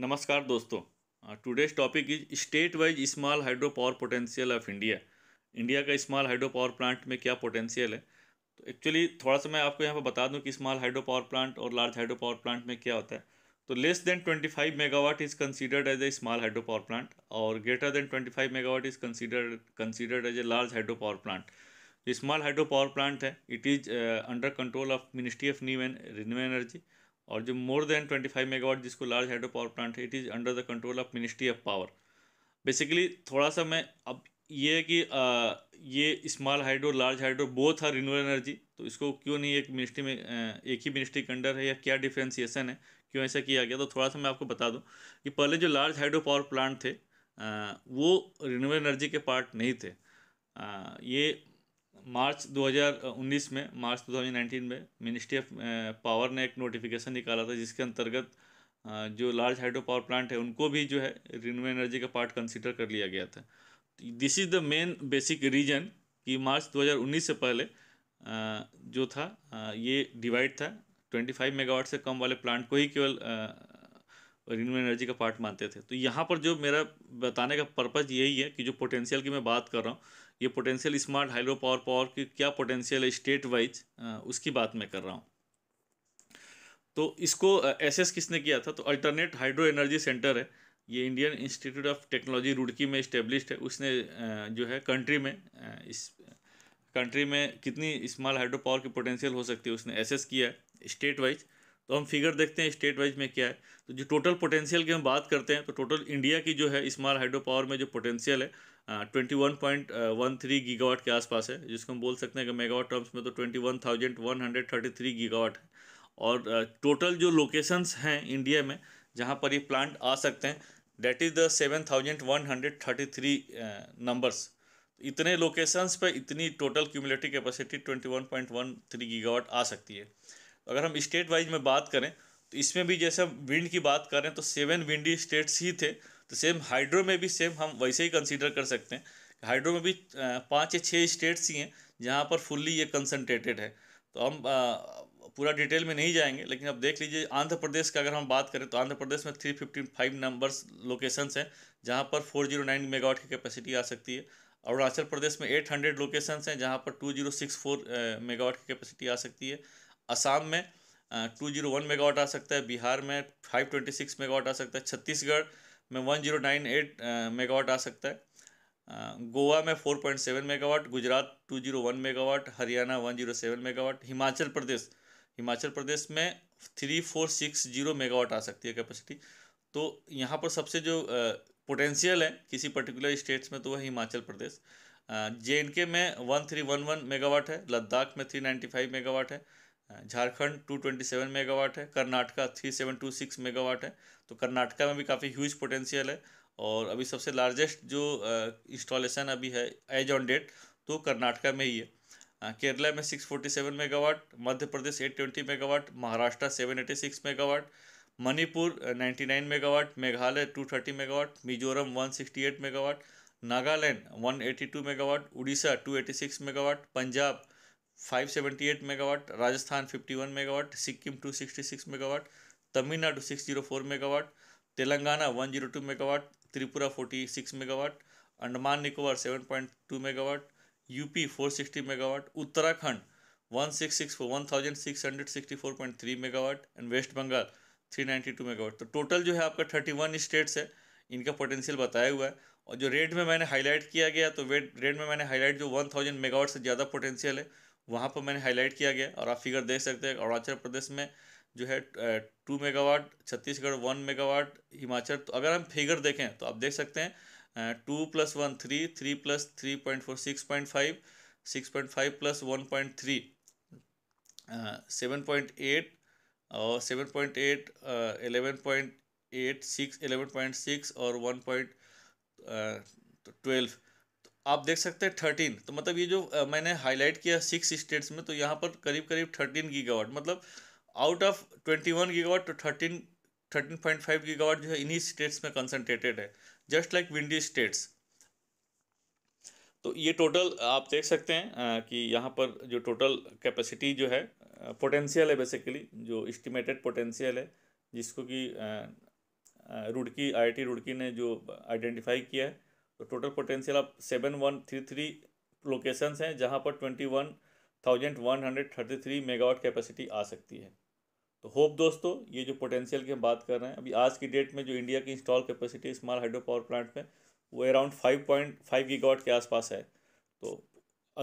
नमस्कार दोस्तों today's topic is state wise small hydro power potential of India India का small hydro power plant में क्या potential है तो एक्चुअली थोड़ा सा मैं आपको यहाँ पर बता दूँ कि स्मॉल हाइड्रो पावर प्लांट और लार्ज हाइड्रो पावर प्लांट में क्या होता है तो less than twenty five megawatt is considered as a small hydro power plant और greater than twenty five megawatt is considered considered as a large hydro power plant जो small hydro power plant है it is under control of ministry of new and renew energy और जो more than 25 megawatt जिसको large hydro power plant है it is under the control of ministry of power basically थोड़ा सा मैं अब ये है कि आ, ये small hydro large hydro both are renewal energy तो इसको क्यों नहीं एक मिनिस्ट्री में एक ही मिनिस्ट्री के अंडर है या क्या डिफ्रेंसिएसन है क्यों ऐसा किया गया तो थोड़ा सा मैं आपको बता दूँ कि पहले जो लार्ज हाइड्रो पावर प्लांट थे आ, वो रिन्यूएबल एनर्जी के पार्ट नहीं थे आ, ये मार्च 2019 में मार्च 2019 में मिनिस्ट्री ऑफ पावर ने एक नोटिफिकेशन निकाला था जिसके अंतर्गत जो लार्ज हाइड्रो पावर प्लांट है उनको भी जो है रिन्यूएबल एनर्जी का पार्ट कंसिडर कर लिया गया था this is the main basic reason कि मार्च 2019 से पहले जो था ये डिवाइड था 25 मेगावाट से कम वाले प्लांट को ही केवल रिन्यूएबल एनर्जी का पार्ट मानते थे तो यहाँ पर जो मेरा बताने का पर्पज़ यही है कि जो पोटेंशियल की मैं बात कर रहा हूँ ये potential smart hydro power power की क्या पोटेंशियल है स्टेट वाइज उसकी बात मैं कर रहा हूँ तो इसको एसेस किसने किया था तो अल्टरनेट हाइड्रो एनर्जी सेंटर है ये Indian Institute of Technology Roorkee में इस्टेब्लिश्ड है उसने जो है कंट्री में इस कंट्री में कितनी स्मॉल हाइड्रो पावर की पोटेंशियल हो सकती है उसने एसेस किया है स्टेट वाइज तो हम फिगर देखते हैं स्टेट वाइज में क्या है तो जो टोटल पोटेंशियल की हम बात करते हैं तो टोटल इंडिया की जो है स्मॉल हाइड्रो पावर में जो पोटेंशियल है twenty one point one three gigawatt के आसपास है जिसको हम बोल सकते हैं कि मेगावाट टर्म्स में तो twenty one thousand one hundred thirty three gigawatt है और टोटल uh, जो लोकेशंस हैं इंडिया में जहाँ पर ये प्लांट आ सकते हैं that is the seven thousand one hundred thirty three numbers इतने लोकेशंस पर इतनी total cumulative capacity twenty one point one three gigawatt आ सकती है अगर हम स्टेट वाइज में बात करें तो इसमें भी जैसे विंड की बात करें तो सेवन विंडी स्टेट्स ही थे तो सेम हाइड्रो में भी सेम हम वैसे ही कंसिडर कर सकते हैं हाइड्रो में भी पाँच या छः स्टेट्स ही हैं जहाँ पर फुल्ली ये कंसनट्रेटेड है तो हम पूरा डिटेल में नहीं जाएंगे लेकिन अब देख लीजिए आंध्र प्रदेश का अगर हम बात करें तो आंध्र प्रदेश में three fifty five numbers locations हैं जहाँ पर फोर जीरो नाइन मेगावाट की कैपेसिटी आ सकती है अरुणाचल प्रदेश में एट हंड्रेड लोकेशंस हैं जहाँ पर two zero six four megawatt की कैपेसिटी आ सकती है असम में टू जीरो वन मेगावाट आ सकता है बिहार में फाइव ट्वेंटी सिक्स मेगावाट आ सकता है छत्तीसगढ़ में one zero nine eight megawatt आ सकता है uh, गोवा में four point seven megawatt Gujarat two zero one megawatt Haryana one zero seven megawatt Himachal Pradesh Himachal Pradesh में three four six zero megawatt आ सकती है कैपेसिटी तो यहाँ पर सबसे जो पोटेंशियल uh, है किसी पर्टिकुलर स्टेट्स में तो वह हिमाचल प्रदेश जे एंड के में वन मेगावाट है लद्दाख में फाइव मेगावाट है झारखंड 227 मेगावाट है कर्नाटका 3726 मेगावाट है तो कर्नाटका में भी काफ़ी ह्यूज पोटेंशियल है और अभी सबसे लार्जेस्ट जो इंस्टॉलेशन अभी है एज ऑन डेट तो कर्नाटका में ही है केरला में 647 megawatt Madhya Pradesh 820 megawatt Maharashtra 786 megawatt Manipur 99 megawatt Meghalaya 230 megawatt Mizoram 168 megawatt Nagaland 182 megawatt Orissa 286 megawatt Punjab five seventy eight megawatt Rajasthan fifty one megawatt Sikkim two sixty six megawatt Tamil Nadu six zero four megawatt Telangana one zero two megawatt Tripura forty six megawatt Andaman Nicobar seven point two megawatt UP four sixty megawatt Uttarakhand one six six four one thousand six hundred sixty four point three megawatt and West Bengal three ninety two megawatt तो total जो है आपका thirty one states है इनका potential बताया हुआ है और जो रेट में मैंने हाईलाइट किया गया तो वेट रेट में मैंने हाईलाइट जो वन थाउजेंड मेगावाट से ज़्यादा पोटेंशियल है वहाँ पर मैंने हाईलाइट किया गया और आप फिगर देख सकते हैं अरुणाचल प्रदेश में जो है two megawatt Chhattisgarh one megawatt Himachal तो अगर हम फिगर देखें तो आप देख सकते हैं two plus one three three plus three point four six point five six point five plus one point three seven point eight और seven point eight eleven point eight six eleven point six और one point twelve आप देख सकते हैं thirteen तो मतलब ये जो मैंने हाईलाइट किया सिक्स स्टेट्स में तो यहाँ पर करीब करीब थर्टीन गीगावाट मतलब out of twenty one gigawatt तो thirteen thirteen point five gigawatt जो है इन्हीं स्टेट्स में कंसनट्रेटेड है जस्ट लाइक विंडी स्टेट्स तो ये टोटल आप देख सकते हैं कि यहाँ पर जो टोटल कैपेसिटी जो है पोटेंशियल है बेसिकली जो इस्टीमेटेड पोटेंशियल है जिसको कि रुड़की आई रुड़की ने जो आइडेंटिफाई किया है तो टोटल पोटेंशियल आप seven one three three locations हैं जहां पर twenty one thousand one hundred thirty three megawatt capacity आ सकती है तो होप दोस्तों ये जो पोटेंशियल की हम बात कर रहे हैं अभी आज की डेट में जो इंडिया की install capacity small hydro power plant में वो around five point five gigawatt के आसपास है तो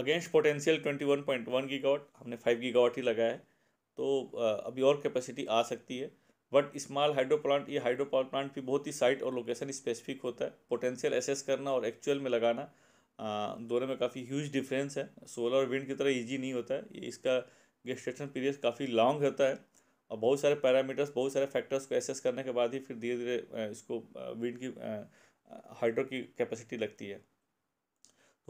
against potential twenty one point one gigawatt हमने फाइव गीगावाट ही लगाया है तो अभी और कैपेसिटी आ सकती है बट स्मॉल हाइड्रो प्लांट ये हाइड्रो पावर प्लांट भी बहुत ही साइट और लोकेशन स्पेसिफिक होता है पोटेंशियल एसेस करना और एक्चुअल में लगाना दोनों में काफ़ी ह्यूज डिफरेंस है सोलर और विंड की तरह ईजी नहीं होता है इसका गेस्टेशन पीरियड काफ़ी लॉन्ग होता है और बहुत सारे पैरामीटर्स बहुत सारे फैक्टर्स को एसेस करने के बाद ही फिर धीरे धीरे इसको विंड की हाइड्रो की कैपेसिटी लगती है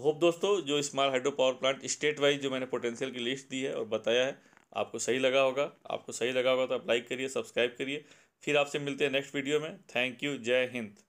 होप तो दोस्तों जो small hydro power plant state wise जो मैंने पोटेंशियल की लिस्ट दी है और बताया है आपको सही लगा होगा आपको सही लगा होगा तो आप लाइक करिए सब्सक्राइब करिए फिर आपसे मिलते हैं नेक्स्ट वीडियो में थैंक यू जय हिंद